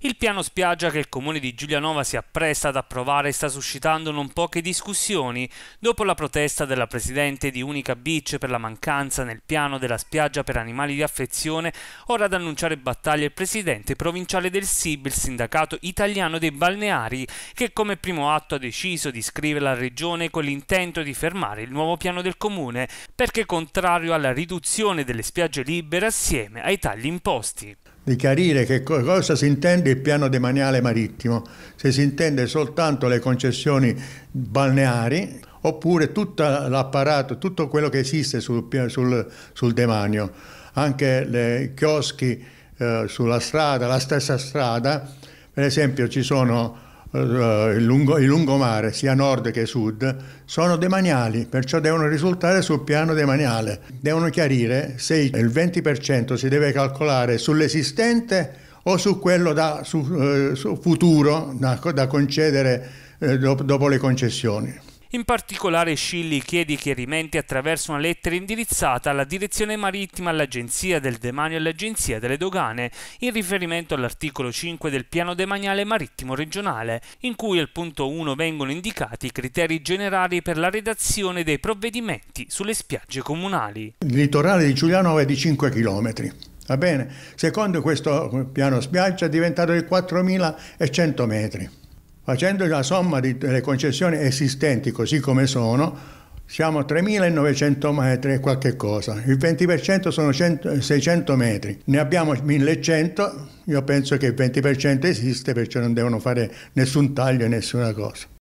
Il piano spiaggia che il comune di Giulianova si appresta ad approvare sta suscitando non poche discussioni dopo la protesta della presidente di Unica Beach per la mancanza nel piano della spiaggia per animali di affezione, ora ad annunciare battaglia il presidente provinciale del SIB, il sindacato italiano dei balneari, che come primo atto ha deciso di scrivere la regione con l'intento di fermare il nuovo piano del comune perché contrario alla riduzione delle spiagge libere assieme ai tagli imposti di chiarire che cosa si intende il piano demaniale marittimo, se si intende soltanto le concessioni balneari oppure tutto l'apparato, tutto quello che esiste sul, sul, sul demanio, anche i chioschi eh, sulla strada, la stessa strada, per esempio ci sono eh, il, lungo, il lungomare, sia nord che sud, sono demaniali, perciò devono risultare sul piano demaniale. Devono chiarire se il 20% si deve calcolare sull'esistente o su quello da, su, eh, su futuro da, da concedere eh, dopo, dopo le concessioni. In particolare Scilli chiede chiarimenti attraverso una lettera indirizzata alla Direzione Marittima, all'Agenzia del Demanio e all'Agenzia delle Dogane, in riferimento all'articolo 5 del Piano Demaniale Marittimo Regionale, in cui al punto 1 vengono indicati i criteri generali per la redazione dei provvedimenti sulle spiagge comunali. Il litorale di Giuliano è di 5 km. Va bene? Secondo questo piano spiaggia è diventato di 4.100 metri Facendo la somma delle concessioni esistenti così come sono, siamo a 3.900 metri e qualche cosa, il 20% sono 100, 600 metri, ne abbiamo 1.100, io penso che il 20% esiste perciò non devono fare nessun taglio e nessuna cosa.